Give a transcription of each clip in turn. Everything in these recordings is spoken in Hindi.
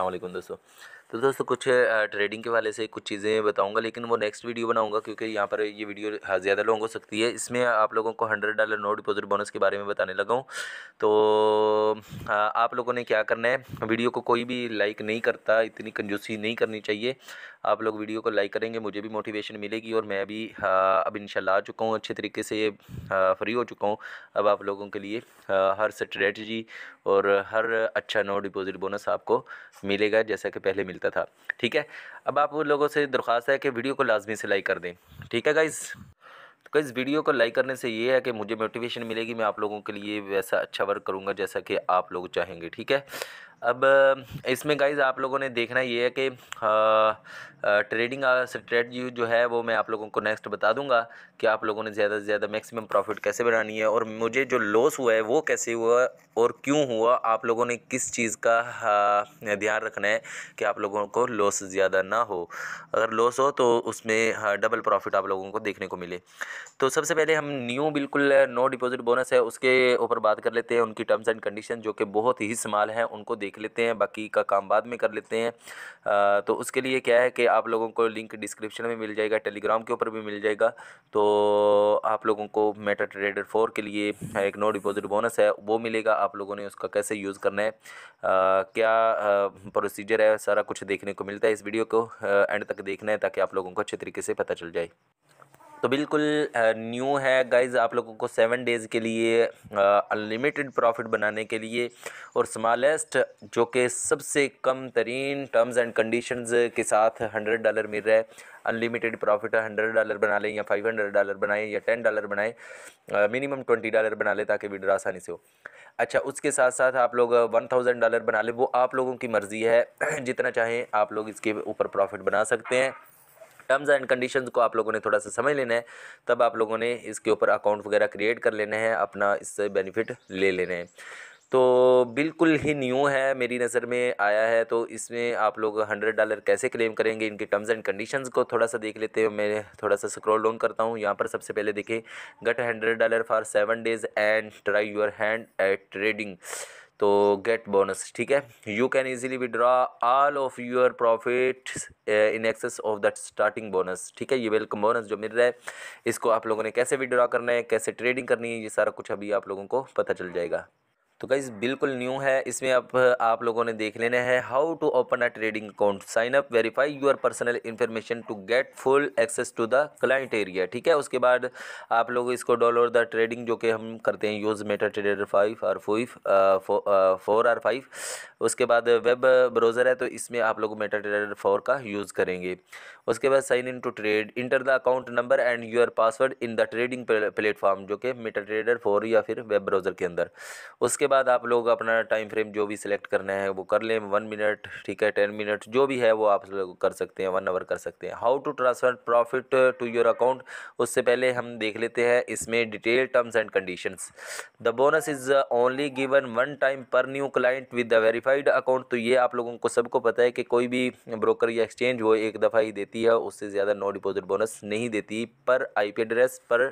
असलम दोस्तों तो दोस्तों कुछ ट्रेडिंग के वाले से कुछ चीज़ें बताऊंगा लेकिन वो नेक्स्ट वीडियो बनाऊंगा क्योंकि यहाँ पर ये वीडियो ज़्यादा लोगों को सकती है इसमें आप लोगों को hundred dollar no deposit bonus के बारे में बताने लगा हूँ तो आप लोगों ने क्या करना है वीडियो को कोई भी लाइक नहीं करता इतनी कंजूसी नहीं करनी चाहिए आप लोग वीडियो को लाइक करेंगे मुझे भी मोटिवेशन मिलेगी और मैं भी हाँ, अब इन आ चुका हूँ अच्छे तरीके से फ्री हाँ, हो चुका हूँ अब आप लोगों के लिए हाँ, हर स्ट्रेटजी और हर अच्छा नो डिपॉज़िट बोनस आपको मिलेगा जैसा कि पहले मिलता था ठीक है अब आप लोगों से दरख्वास्त है कि वीडियो को लाजमी से लाइक कर दें ठीक है गाइज़ तो इस वीडियो को लाइक करने से ये है कि मुझे मोटिवेशन मिलेगी मैं आप लोगों के लिए वैसा अच्छा वर्क करूँगा जैसा कि आप लोग चाहेंगे ठीक है अब इसमें गाइज आप लोगों ने देखना ये है कि ट्रेडिंग स्ट्रेटजी जो है वो मैं आप लोगों को नेक्स्ट बता दूंगा कि आप लोगों ने ज़्यादा से ज़्यादा मैक्सिमम प्रॉफिट कैसे बनानी है और मुझे जो लॉस हुआ है वो कैसे हुआ और क्यों हुआ आप लोगों ने किस चीज़ का ध्यान रखना है कि आप लोगों को लॉस ज़्यादा ना हो अगर लॉस हो तो उसमें डबल प्रॉफिट आप लोगों को देखने को मिले तो सबसे पहले हम न्यू बिल्कुल नो डिपॉजिट बोनस है उसके ऊपर बात कर लेते हैं उनकी टर्म्स एंड कंडीशन जो कि बहुत ही स्मॉल हैं उनको देख देख लेते हैं बाकी का काम बाद में कर लेते हैं आ, तो उसके लिए क्या है कि आप लोगों को लिंक डिस्क्रिप्शन में मिल जाएगा टेलीग्राम के ऊपर भी मिल जाएगा तो आप लोगों को मेटा ट्रेडर फोर के लिए एक नो डिपॉजिट बोनस है वो मिलेगा आप लोगों ने उसका कैसे यूज़ करना है आ, क्या प्रोसीजर है सारा कुछ देखने को मिलता है इस वीडियो को एंड तक देखना है ताकि आप लोगों को अच्छे तरीके से पता चल जाए तो बिल्कुल न्यू है गाइज़ आप लोगों को सेवन डेज़ के लिए अनलिमिटेड प्रॉफिट बनाने के लिए और स्मॉलेस्ट जो कि सबसे कम तरीन टर्म्स एंड कंडीशंस के साथ हंड्रेड डॉलर मिल रहा है अनलिमिटेड प्रॉफिट हंड्रेड डॉलर बना लें या फाइव हंड्रेड डॉलर बनाएँ या टेन डॉलर बनाएँ मिनिमम ट्वेंटी डॉलर बना लें ताकि विड्रा आसानी से हो अच्छा उसके साथ साथ आप लोग वन थाउजेंड डॉलर बना लें वो आप लोगों की मर्ज़ी है जितना चाहें आप लोग इसके ऊपर प्रॉफिट बना सकते हैं टर्म्स एंड कंडीशंस को आप लोगों ने थोड़ा सा समझ लेना है तब आप लोगों ने इसके ऊपर अकाउंट वगैरह क्रिएट कर लेने हैं अपना इससे बेनिफिट ले लेने हैं तो बिल्कुल ही न्यू है मेरी नज़र में आया है तो इसमें आप लोग हंड्रेड डॉलर कैसे क्लेम करेंगे इनके टर्म्स एंड कंडीशंस को थोड़ा सा देख लेते हैं मैं थोड़ा सा स्क्रॉल डाउन करता हूँ यहाँ पर सबसे पहले देखें get hundred dollar for seven days and try your hand at trading to get bonus ठीक है you can easily withdraw all of your profit in excess of that starting bonus ठीक है ये वेलकम बोनस जो मिल रहा है इसको आप लोगों ने कैसे विड्रॉ करना है कैसे ट्रेडिंग करनी है ये सारा कुछ अभी आप लोगों को पता चल जाएगा तो गाइज़ बिल्कुल न्यू है इसमें अब आप, लोगों ने देख लेना है how to open a trading account sign up verify your personal information to get full access to the client area ठीक है उसके बाद आप लोग इसको डॉलर द ट्रेडिंग जो कि हम करते हैं यूज़ मेटा ट्रेडर फाइव और फाइव फोर आर फाइव उसके बाद वेब ब्राउज़र है तो इसमें आप लोग मेटा ट्रेडर फोर का यूज़ करेंगे उसके बाद sign in to trade enter the account number and your password in the trading platform जो कि मेटा ट्रेडर फोर या फिर वेब ब्राउज़र के अंदर उसके उसके बाद आप लोग अपना टाइम फ्रेम जो भी सिलेक्ट करना है वो कर लें वन मिनट ठीक है टेन मिनट जो भी है वो आप लोग कर सकते हैं वन आवर कर सकते हैं how to transfer profit to your account उससे पहले हम देख लेते हैं इसमें detail terms and conditions the bonus is only given one time per new client with the verified account तो ये आप लोगों को सबको पता है कि कोई भी ब्रोकर या एक्सचेंज वो एक दफ़ा ही देती है उससे ज़्यादा नो डिपॉजिट बोनस नहीं देती per I address per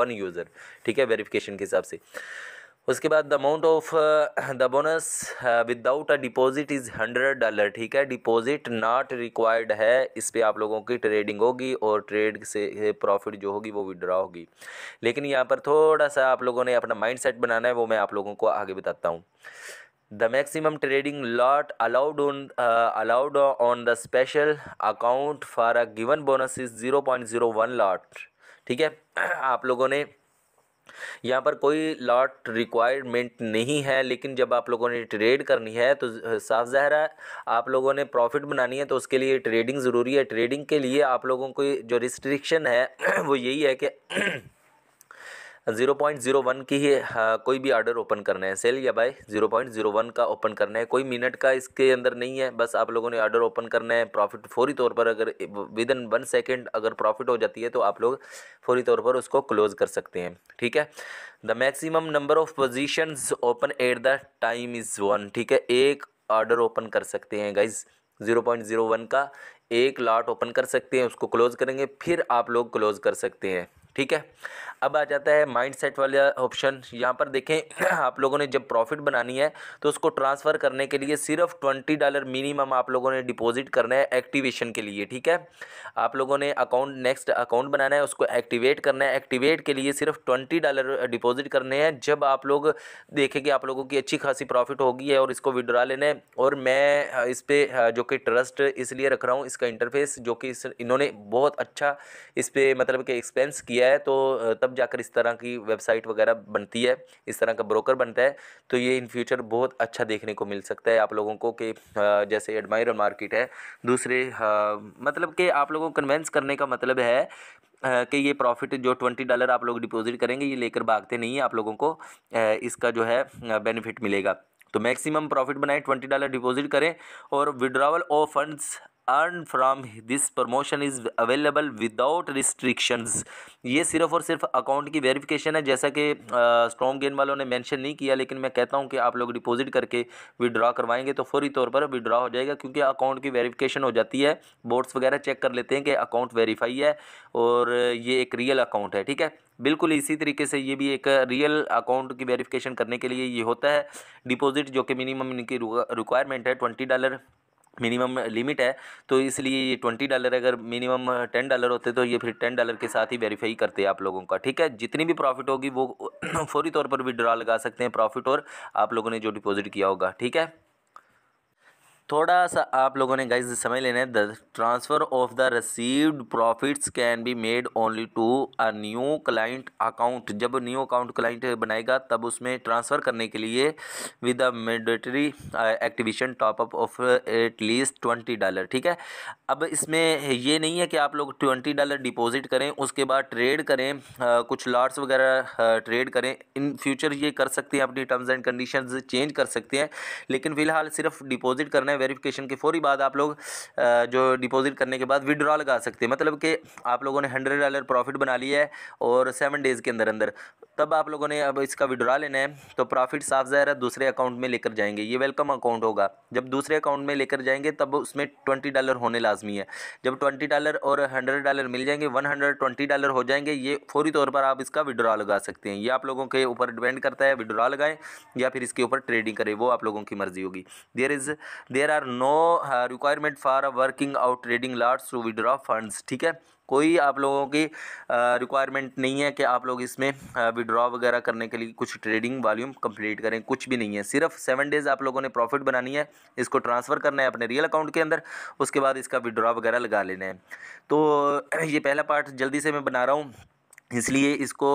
one user ठीक है वेरीफिकेशन के हिसाब से उसके बाद the amount of the bonus without a deposit is hundred dollar ठीक है डिपॉजिट नॉट रिक्वायर्ड है इस पर आप लोगों की ट्रेडिंग होगी और ट्रेड से प्रॉफिट जो होगी वो विड्रा होगी लेकिन यहाँ पर थोड़ा सा आप लोगों ने अपना माइंड सेट बनाना है वो मैं आप लोगों को आगे बताता हूँ the maximum trading lot allowed on allowed on the special account for a given bonus is zero point zero one lot ठीक है आप लोगों ने यहाँ पर कोई लॉट रिक्वायरमेंट नहीं है लेकिन जब आप लोगों ने ट्रेड करनी है तो साफ ज़ाहिर है आप लोगों ने प्रॉफिट बनानी है तो उसके लिए ट्रेडिंग ज़रूरी है ट्रेडिंग के लिए आप लोगों को जो रिस्ट्रिक्शन है वो यही है कि जीरो पॉइंट जीरो वन की ही हाँ, कोई भी आर्डर ओपन करना है सेल या buy zero point zero one का ओपन करना है कोई मिनट का इसके अंदर नहीं है बस आप लोगों ने आर्डर ओपन करना है प्रॉफिट फौरी तौर पर अगर विद इन वन सेकेंड अगर प्रॉफिट हो जाती है तो आप लोग फौरी तौर पर उसको क्लोज कर सकते हैं ठीक है the maximum number of position open at the time is one ठीक है एक आर्डर ओपन कर सकते हैं guys zero point zero one का एक लाट ओपन कर सकते हैं उसको क्लोज़ करेंगे फिर आप लोग क्लोज़ कर सकते हैं ठीक है अब आ जाता है माइंड सेट वाला ऑप्शन यहाँ पर देखें आप लोगों ने जब प्रॉफिट बनानी है तो उसको ट्रांसफ़र करने के लिए सिर्फ ट्वेंटी डॉलर मिनिमम आप लोगों ने डिपॉजिट करना है एक्टिवेशन के लिए ठीक है आप लोगों ने अकाउंट नेक्स्ट अकाउंट बनाना है उसको एक्टिवेट करना है एक्टिवेट के लिए सिर्फ ट्वेंटी डॉलर डिपॉजिट करने हैं जब आप लोग देखें कि आप लोगों की अच्छी खासी प्रॉफिट होगी है और इसको विड्रा लेना है और मैं इस पर जो कि ट्रस्ट इसलिए रख रहा हूँ इसका इंटरफेस जो कि इस इन्होंने बहुत अच्छा इस पर मतलब कि एक्सपेंस किया दिया है तो तब जाकर इस तरह की वेबसाइट वगैरह बनती है इस तरह का ब्रोकर बनता है तो ये इन फ्यूचर बहुत अच्छा देखने को मिल सकता है आप लोगों को कि जैसे एडमायर मार्केट है दूसरे मतलब कि आप लोगों को कन्वेंस करने का मतलब है कि ये प्रॉफिट जो ट्वेंटी डॉलर आप लोग डिपॉजिट करेंगे ये लेकर भागते नहीं है आप लोगों को इसका जो है बेनिफिट मिलेगा तो मैक्सिमम प्रॉफिट बनाएं ट्वेंटी डॉलर डिपॉजिट करें और withdrawal of funds earn from this promotion is available without restrictions ये सिर्फ और सिर्फ अकाउंट की वेरिफिकेशन है जैसा कि स्ट्रॉन्ग गेन वालों ने मेंशन नहीं किया लेकिन मैं कहता हूं कि आप लोग डिपॉजिट करके विड्रॉ करवाएंगे तो फौरी तौर पर विड्रॉ हो जाएगा क्योंकि अकाउंट की वेरिफिकेशन हो जाती है बोर्ड्स वगैरह चेक कर लेते हैं कि अकाउंट वेरीफाई है और ये एक रियल अकाउंट है ठीक है बिल्कुल इसी तरीके से ये भी एक रियल अकाउंट की वेरिफिकेशन करने के लिए ये होता है डिपॉजिट जो कि मिनिमम इनकी रिक्वायरमेंट है ट्वेंटी डॉलर मिनिमम लिमिट है तो इसलिए ये ट्वेंटी डॉलर अगर मिनिमम टेन डॉलर होते तो ये फिर टेन डॉलर के साथ ही वेरीफाई करते हैं आप लोगों का ठीक है जितनी भी प्रॉफिट होगी वो फौरी तौर पर विड्रॉ लगा सकते हैं प्रॉफिट और आप लोगों ने जो डिपॉजिट किया होगा ठीक है थोड़ा सा आप लोगों ने गाइज समझ लेना है the transfer of the received profits can be made only to a new client account जब न्यू अकाउंट क्लाइंट बनाएगा तब उसमें ट्रांसफ़र करने के लिए with the mandatory activation top up of at least twenty dollar ठीक है अब इसमें ये नहीं है कि आप लोग ट्वेंटी डॉलर डिपॉजिट करें उसके बाद ट्रेड करें आ, uh, कुछ लॉट्स वगैरह ट्रेड uh, करें इन फ्यूचर ये कर सकते हैं अपनी टर्म्स एंड कंडीशन चेंज कर सकते हैं लेकिन फ़िलहाल सिर्फ डिपॉजिट करना है वेरिफिकेशन के फौरी बाद आप लोग जो डिपॉजिट करने के बाद विड्रॉ लगा सकते हैं मतलब कि आप लोगों ने हंड्रेड डॉलर प्रॉफिट बना लिया है और सेवन डेज़ के अंदर अंदर तब आप लोगों ने अब इसका विड्रॉ लेना है तो प्रॉफिट साफ ज़ाहिर है दूसरे अकाउंट में लेकर जाएंगे ये वेलकम अकाउंट होगा जब दूसरे अकाउंट में लेकर जाएंगे तब उसमें ट्वेंटी डॉलर होने लाजमी है जब ट्वेंटी डॉलर और हंड्रेड डॉलर मिल जाएंगे वन हंड्रेड ट्वेंटी डॉलर हो जाएंगे ये फौरी तौर पर आप इसका विड्रॉ लगा सकते हैं ये आप लोगों के ऊपर डिपेंड करता है विड्रॉ लगाएं या फिर इसके ऊपर ट्रेडिंग करें वो आप लोगों की मर्ज़ी होगी there is there there are no requirement for working out trading lots to withdraw funds ठीक है कोई आप लोगों की रिक्वायरमेंट uh, नहीं है कि आप लोग इसमें विड्रॉ uh, वगैरह करने के लिए कुछ ट्रेडिंग वॉल्यूम कंप्लीट करें कुछ भी नहीं है सिर्फ सेवन डेज़ आप लोगों ने प्रॉफिट बनानी है इसको ट्रांसफ़र करना है अपने रियल अकाउंट के अंदर उसके बाद इसका विड्रॉ वगैरह लगा लेना है तो ये पहला पार्ट जल्दी से मैं बना रहा हूँ इसलिए इसको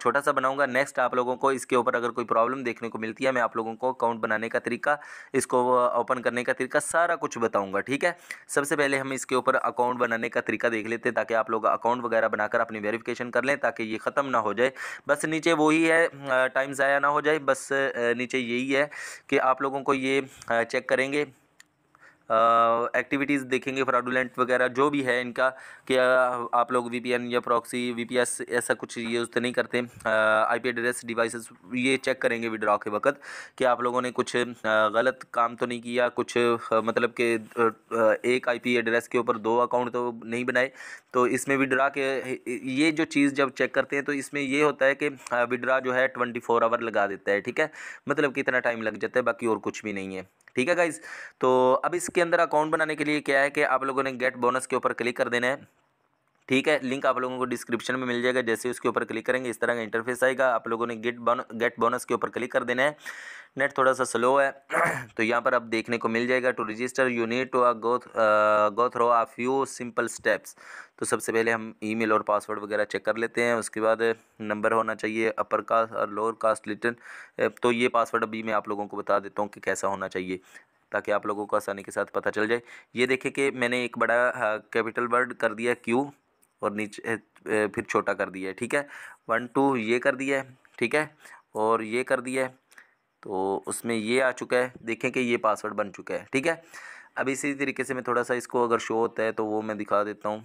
छोटा सा बनाऊंगा नेक्स्ट आप लोगों को इसके ऊपर अगर कोई प्रॉब्लम देखने को मिलती है मैं आप लोगों को अकाउंट बनाने का तरीका इसको ओपन करने का तरीका सारा कुछ बताऊंगा ठीक है सबसे पहले हम इसके ऊपर अकाउंट बनाने का तरीका देख लेते हैं ताकि आप लोग अकाउंट वगैरह बनाकर अपनी वेरीफ़िकेशन कर लें ताकि ये ख़त्म ना हो जाए बस नीचे वही है टाइम ज़ाया ना हो जाए बस नीचे यही है कि आप लोगों को ये चेक करेंगे एक्टिविटीज़ देखेंगे फ्रॉडुलेंट वगैरह जो भी है इनका कि आप लोग वी या प्रॉक्सी वी ऐसा कुछ यूज़ तो नहीं करते आई पी एड्रेस डिवाइस ये चेक करेंगे विड्रॉ के वक्त कि आप लोगों ने कुछ गलत काम तो नहीं किया कुछ मतलब कि एक आईपी एड्रेस के ऊपर दो अकाउंट तो नहीं बनाए तो इसमें विड्रा के ये जो चीज़ जब चेक करते हैं तो इसमें ये होता है कि विड्रा जो है ट्वेंटी फोर आवर लगा देता है ठीक है मतलब कितना टाइम लग जाता है बाकी और कुछ भी नहीं है ठीक है गाइज तो अब इसके अंदर अकाउंट बनाने के लिए क्या है कि आप लोगों ने गेट बोनस के ऊपर क्लिक कर देना है ठीक है लिंक आप लोगों को डिस्क्रिप्शन में मिल जाएगा जैसे उसके ऊपर क्लिक करेंगे इस तरह का इंटरफेस आएगा आप लोगों ने गेट बोन गेट बोनस के ऊपर क्लिक कर देना है नेट थोड़ा सा स्लो है तो यहाँ पर आप देखने को मिल जाएगा to register you need to go go through a few simple steps तो सबसे पहले हम ईमेल और पासवर्ड वगैरह चेक कर लेते हैं उसके बाद नंबर uh, होना चाहिए अपर कास्ट और लोअर कास्ट लिटन तो ये पासवर्ड अभी मैं आप लोगों को बता देता हूँ कि कैसा होना चाहिए ताकि आप लोगों को आसानी के साथ पता चल जाए ये देखें कि मैंने एक बड़ा कैपिटल uh, वर्ड कर दिया क्यू और नीचे फिर छोटा कर दिया है ठीक है वन टू ये कर दिया है ठीक है और ये कर दिया है तो उसमें ये आ चुका है देखें कि ये पासवर्ड बन चुका है ठीक है अब इसी तरीके से मैं थोड़ा सा इसको अगर शो होता है तो वो मैं दिखा देता हूँ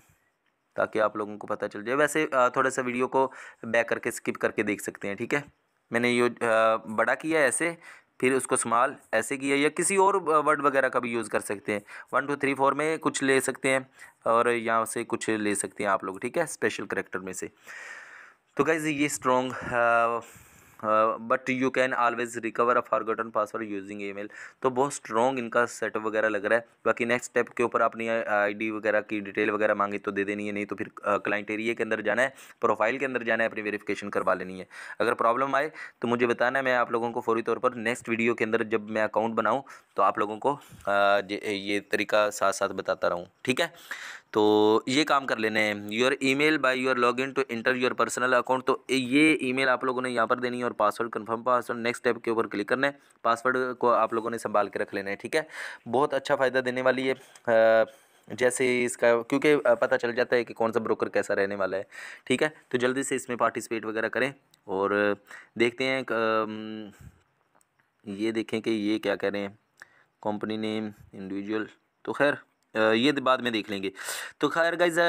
ताकि आप लोगों को पता चल जाए वैसे थोड़ा सा वीडियो को बैक करके स्किप करके देख सकते हैं ठीक है मैंने ये बड़ा किया ऐसे फिर उसको स्मॉल ऐसे किया या किसी और वर्ड वगैरह का भी यूज़ कर सकते हैं वन टू थ्री फोर में कुछ ले सकते हैं और यहाँ से कुछ ले सकते हैं आप लोग ठीक है स्पेशल करेक्टर में से तो गाइज़ ये strong but you can always recover a forgotten password using email तो बहुत स्ट्रॉन्ग इनका सेटअप वगैरह लग रहा है बाकी नेक्स्ट स्टेप के ऊपर अपनी आईडी वगैरह की डिटेल वगैरह मांगी तो दे देनी है नहीं तो फिर क्लाइंट एरिया के अंदर जाना है प्रोफाइल के अंदर जाना है अपनी वेरिफिकेशन करवा लेनी है अगर प्रॉब्लम आए तो मुझे बताना है मैं आप लोगों को फौरी तौर पर नेक्स्ट वीडियो के अंदर जब मैं अकाउंट बनाऊँ तो आप लोगों को ये तरीका साथ साथ बताता रहूँ ठीक है तो ये काम कर लेने हैं your email by your log in to enter your personal account तो ये ईमेल आप लोगों ने यहाँ पर देनी है और password confirm password next step के ऊपर क्लिक करना है पासवर्ड को आप लोगों ने संभाल के रख लेना है ठीक है बहुत अच्छा फ़ायदा देने वाली है जैसे इसका क्योंकि पता चल जाता है कि कौन सा ब्रोकर कैसा रहने वाला है ठीक है तो जल्दी से इसमें पार्टिसिपेट वगैरह करें और देखते हैं ये देखें कि ये क्या कह रहे हैं कंपनी नेम इंडिविजुअल तो खैर ये बाद में देख लेंगे तो खैर गाइज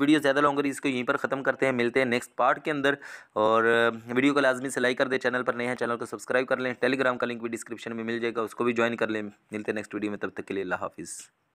वीडियो ज़्यादा लॉन्ग इसको यहीं पर ख़त्म करते हैं मिलते हैं नेक्स्ट पार्ट के अंदर और वीडियो को लाजमी से लाइक कर दें चैनल पर नए हैं चैनल को सब्सक्राइब कर लें टेलीग्राम का लिंक भी डिस्क्रिप्शन में मिल जाएगा उसको भी ज्वाइन कर लें मिलते हैं नेक्स्ट वीडियो में तब तक के लिए अल्लाह हाफिज़